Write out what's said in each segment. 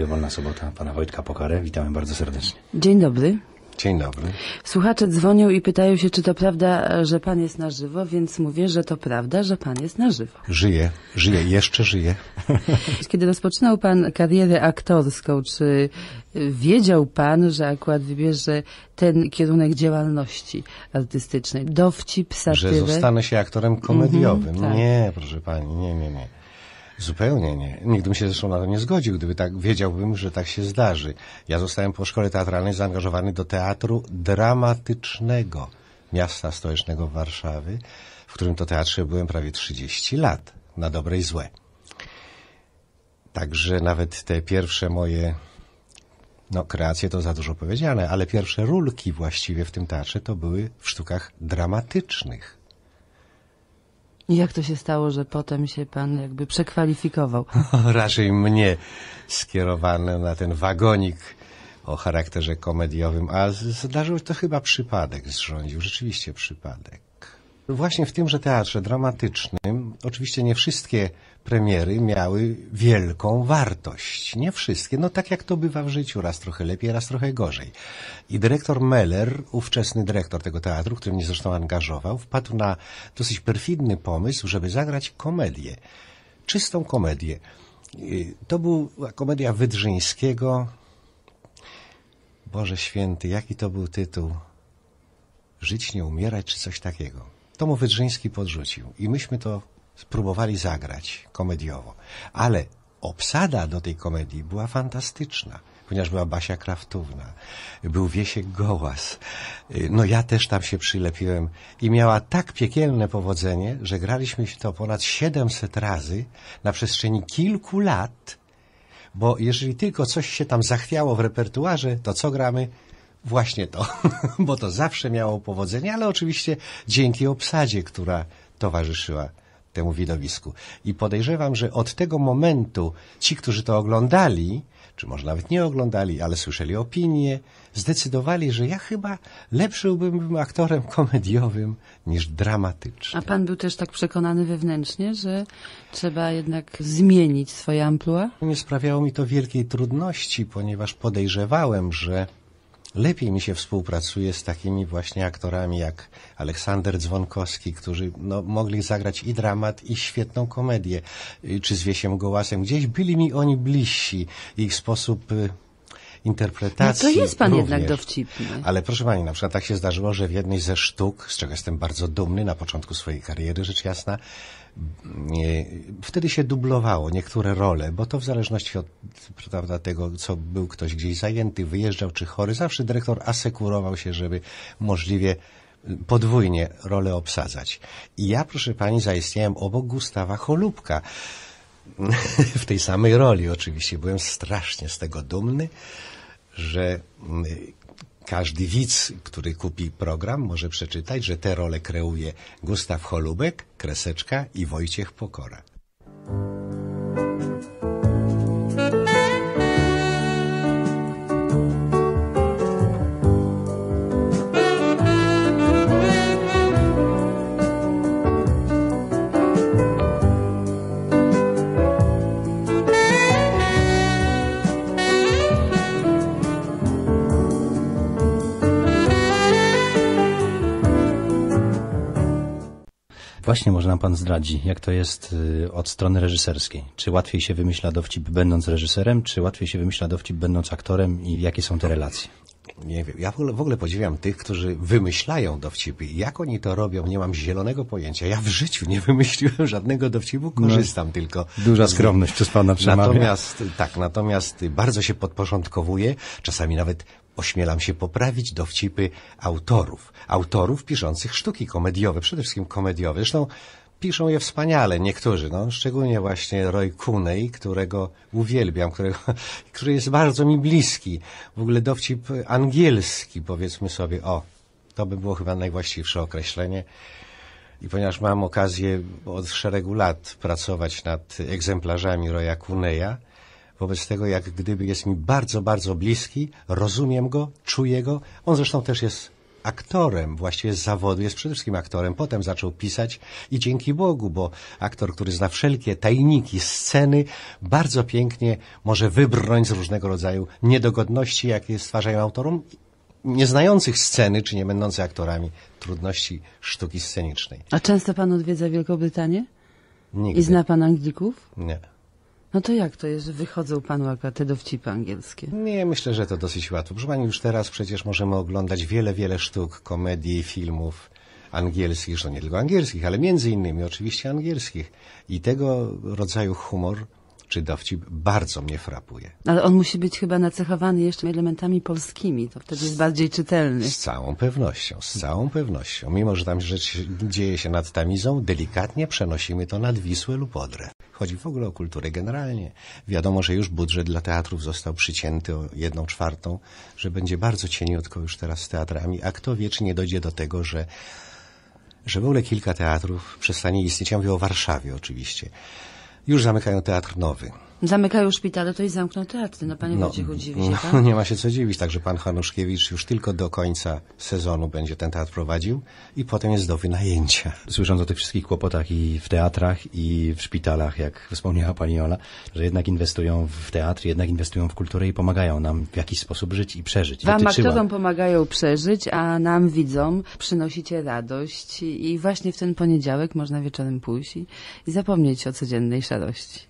Radio Wolna Sobota, pana Wojtka Pokarę. Witamy bardzo serdecznie. Dzień dobry. Dzień dobry. Słuchacze dzwonią i pytają się, czy to prawda, że pan jest na żywo, więc mówię, że to prawda, że pan jest na żywo. Żyje, żyje, jeszcze żyje. Kiedy rozpoczynał pan karierę aktorską, czy wiedział pan, że akurat wybierze ten kierunek działalności artystycznej? Dowcip, satyrę? Że zostanę się aktorem komediowym. Mhm, tak. Nie, proszę pani, nie, nie, nie. Zupełnie nie. Nikt bym się zresztą na to nie zgodził, gdyby tak wiedziałbym, że tak się zdarzy. Ja zostałem po szkole teatralnej zaangażowany do teatru dramatycznego miasta stołecznego Warszawy, w którym to teatrze byłem prawie 30 lat, na dobre i złe. Także nawet te pierwsze moje no, kreacje to za dużo powiedziane, ale pierwsze rulki właściwie w tym teatrze to były w sztukach dramatycznych. I jak to się stało, że potem się pan jakby przekwalifikował? Raczej mnie skierowano na ten wagonik o charakterze komediowym, a zdarzył to chyba przypadek zrządził, rzeczywiście przypadek właśnie w tymże teatrze dramatycznym oczywiście nie wszystkie premiery miały wielką wartość. Nie wszystkie. No tak jak to bywa w życiu, raz trochę lepiej, raz trochę gorzej. I dyrektor Meller, ówczesny dyrektor tego teatru, który mnie zresztą angażował, wpadł na dosyć perfidny pomysł, żeby zagrać komedię. Czystą komedię. To była komedia Wydrzyńskiego. Boże święty, jaki to był tytuł? Żyć, nie umierać, czy coś takiego. To mu Wydrzyński podrzucił i myśmy to spróbowali zagrać komediowo. Ale obsada do tej komedii była fantastyczna ponieważ była Basia Kraftówna, był Wiesiek Gołas. No ja też tam się przylepiłem i miała tak piekielne powodzenie, że graliśmy się to ponad 700 razy na przestrzeni kilku lat, bo jeżeli tylko coś się tam zachwiało w repertuarze, to co gramy? właśnie to, bo to zawsze miało powodzenie, ale oczywiście dzięki obsadzie, która towarzyszyła temu widowisku. I podejrzewam, że od tego momentu ci, którzy to oglądali, czy może nawet nie oglądali, ale słyszeli opinie, zdecydowali, że ja chyba lepszy byłbym aktorem komediowym niż dramatycznym. A pan był też tak przekonany wewnętrznie, że trzeba jednak zmienić swoje amplua? Nie sprawiało mi to wielkiej trudności, ponieważ podejrzewałem, że lepiej mi się współpracuje z takimi właśnie aktorami jak Aleksander Dzwonkowski, którzy no, mogli zagrać i dramat, i świetną komedię, y, czy z Wiesiem Gołasem. Gdzieś byli mi oni bliżsi. Ich sposób y, interpretacji. No to jest pan również. jednak dowcipny. Ale proszę pani, na przykład tak się zdarzyło, że w jednej ze sztuk, z czego jestem bardzo dumny na początku swojej kariery, rzecz jasna, wtedy się dublowało niektóre role, bo to w zależności od prawda, tego, co był ktoś gdzieś zajęty, wyjeżdżał czy chory, zawsze dyrektor asekurował się, żeby możliwie podwójnie rolę obsadzać. I ja, proszę pani, zaistniałem obok Gustawa Cholubka w tej samej roli oczywiście. Byłem strasznie z tego dumny, że mm, każdy widz, który kupi program, może przeczytać, że te role kreuje Gustaw Holubek, Kreseczka i Wojciech Pokora. Właśnie może nam pan zdradzi, jak to jest y, od strony reżyserskiej. Czy łatwiej się wymyśla dowcip będąc reżyserem, czy łatwiej się wymyśla dowcip będąc aktorem i jakie są te relacje? Nie wiem. Ja w ogóle, w ogóle podziwiam tych, którzy wymyślają dowcipy. Jak oni to robią, nie mam zielonego pojęcia. Ja w życiu nie wymyśliłem żadnego dowcipu, no, korzystam no, tylko. Duża skromność przez pana przemawia. Natomiast, tak, natomiast bardzo się podporządkowuje, czasami nawet ośmielam się poprawić dowcipy autorów. Autorów piszących sztuki komediowe, przede wszystkim komediowe. Zresztą piszą je wspaniale niektórzy, no, szczególnie właśnie Roy Cooney, którego uwielbiam, którego, który jest bardzo mi bliski. W ogóle dowcip angielski, powiedzmy sobie, o, to by było chyba najwłaściwsze określenie. I ponieważ mam okazję od szeregu lat pracować nad egzemplarzami Roya Kuneya, Wobec tego jak gdyby jest mi bardzo, bardzo bliski, rozumiem go, czuję go. On zresztą też jest aktorem, właściwie z zawodu jest przede wszystkim aktorem. Potem zaczął pisać i dzięki Bogu, bo aktor, który zna wszelkie tajniki, sceny, bardzo pięknie może wybrnąć z różnego rodzaju niedogodności, jakie stwarzają autorom nieznających sceny, czy nie będący aktorami trudności sztuki scenicznej. A często pan odwiedza Wielką Brytanię? Nigdy. I zna pan Anglików? Nie. No to jak to jest? Wychodzą panu akurat te dowcipy angielskie. Nie, myślę, że to dosyć łatwo. Proszę pani, już teraz przecież możemy oglądać wiele, wiele sztuk, komedii, filmów angielskich, że nie tylko angielskich, ale między innymi oczywiście angielskich. I tego rodzaju humor czy dowcip bardzo mnie frapuje. Ale on musi być chyba nacechowany jeszcze elementami polskimi, to wtedy jest bardziej czytelny. Z całą pewnością, z całą pewnością. Mimo, że tam rzecz dzieje się nad Tamizą, delikatnie przenosimy to nad Wisłę lub Odrę. Chodzi w ogóle o kulturę generalnie. Wiadomo, że już budżet dla teatrów został przycięty o jedną czwartą, że będzie bardzo cieniutko już teraz z teatrami, a kto wie, czy nie dojdzie do tego, że że w ogóle kilka teatrów przestanie istnieć. Ja mówię o Warszawie oczywiście, już zamykają Teatr Nowy. Zamykają szpitale, to i zamkną teatry. No panie no, Wojciechu, dziwi się, tak? no, Nie ma się co dziwić, także pan Hanuszkiewicz już tylko do końca sezonu będzie ten teatr prowadził i potem jest do wynajęcia. Słysząc o tych wszystkich kłopotach i w teatrach, i w szpitalach, jak wspomniała pani Ola, że jednak inwestują w teatr, jednak inwestują w kulturę i pomagają nam w jakiś sposób żyć i przeżyć. Wam Dotyczyła... aktorom pomagają przeżyć, a nam widzom przynosicie radość i właśnie w ten poniedziałek można wieczorem pójść i, i zapomnieć o codziennej szarości.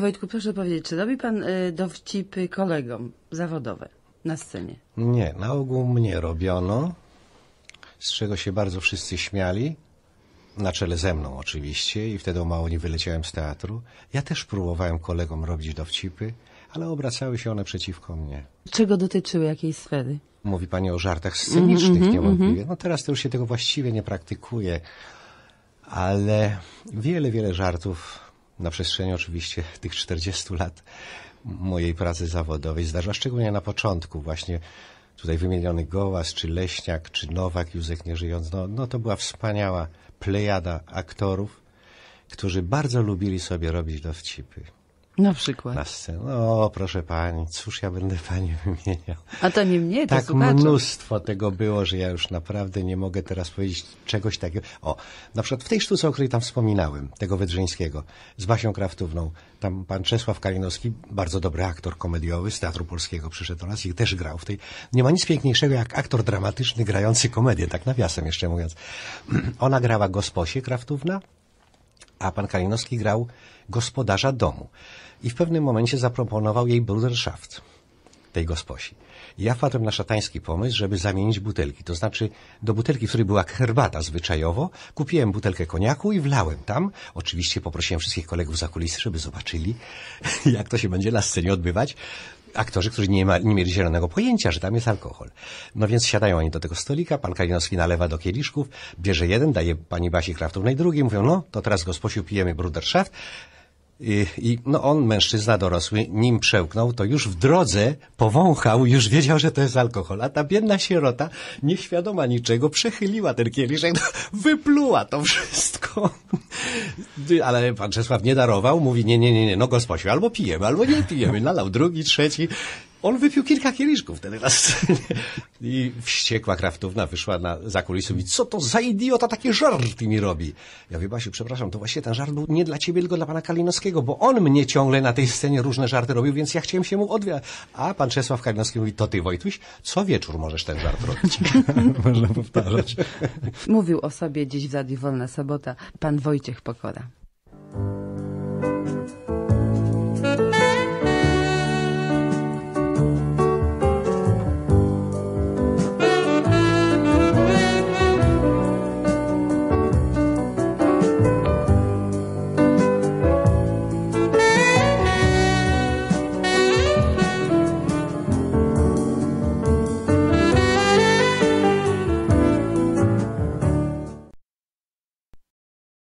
Panie Wojtku, proszę powiedzieć, czy robi pan y, dowcipy kolegom zawodowe na scenie? Nie, na ogół mnie robiono, z czego się bardzo wszyscy śmiali. Na czele ze mną oczywiście i wtedy o mało nie wyleciałem z teatru. Ja też próbowałem kolegom robić dowcipy, ale obracały się one przeciwko mnie. Czego dotyczyły, jakiej sfery? Mówi pani o żartach scenicznych mm-hmm, niewątpliwie. Mm-hmm. No teraz to już się tego właściwie nie praktykuje, ale wiele, wiele żartów na przestrzeni oczywiście tych 40 lat mojej pracy zawodowej zdarza, szczególnie na początku właśnie tutaj wymieniony Gołas, czy Leśniak, czy Nowak, Józek Nieżyjąc, no, no to była wspaniała plejada aktorów, którzy bardzo lubili sobie robić dowcipy. Na przykład. Na scenę. O, proszę pani, cóż ja będę pani wymieniał. A to nie mnie, to Tak mnóstwo tego było, że ja już naprawdę nie mogę teraz powiedzieć czegoś takiego. O, na przykład w tej sztuce, o której tam wspominałem, tego Wydrzyńskiego, z Basią Kraftówną, tam pan Czesław Kalinowski, bardzo dobry aktor komediowy z Teatru Polskiego przyszedł do nas i też grał w tej. Nie ma nic piękniejszego jak aktor dramatyczny grający komedię, tak nawiasem jeszcze mówiąc. Ona grała Gosposie Kraftówna, a pan Kalinowski grał gospodarza domu. I w pewnym momencie zaproponował jej bruderschaft tej gosposi. Ja wpadłem na szatański pomysł, żeby zamienić butelki. To znaczy, do butelki, w której była herbata zwyczajowo, kupiłem butelkę koniaku i wlałem tam. Oczywiście poprosiłem wszystkich kolegów za kulisy, żeby zobaczyli, jak to się będzie na scenie odbywać aktorzy, którzy nie, ma, nie mieli zielonego pojęcia, że tam jest alkohol. No więc siadają oni do tego stolika, pan Kalinowski nalewa do kieliszków, bierze jeden, daje pani Basi Kraftównej drugi, mówią, no to teraz go sposił, pijemy bruderschaft, i, I, no on, mężczyzna dorosły, nim przełknął, to już w drodze powąchał, już wiedział, że to jest alkohol. A ta biedna sierota, nieświadoma niczego, przechyliła ten kieliszek, no, wypluła to wszystko. Ale pan Czesław nie darował, mówi, nie, nie, nie, nie, no gosposiu, albo pijemy, albo nie pijemy. Nalał drugi, trzeci. On wypił kilka kieliszków ten raz. I wściekła kraftówna wyszła na, za kulisy i co to za idiota takie żarty mi robi? Ja mówię, Basiu, przepraszam, to właśnie ten żart był nie dla ciebie, tylko dla pana Kalinowskiego, bo on mnie ciągle na tej scenie różne żarty robił, więc ja chciałem się mu odwiać. A pan Czesław Kalinowski mówi, to ty Wojtuś, co wieczór możesz ten żart robić? Można powtarzać. Mówił o sobie dziś w Radiu Wolna Sobota pan Wojciech Pokora.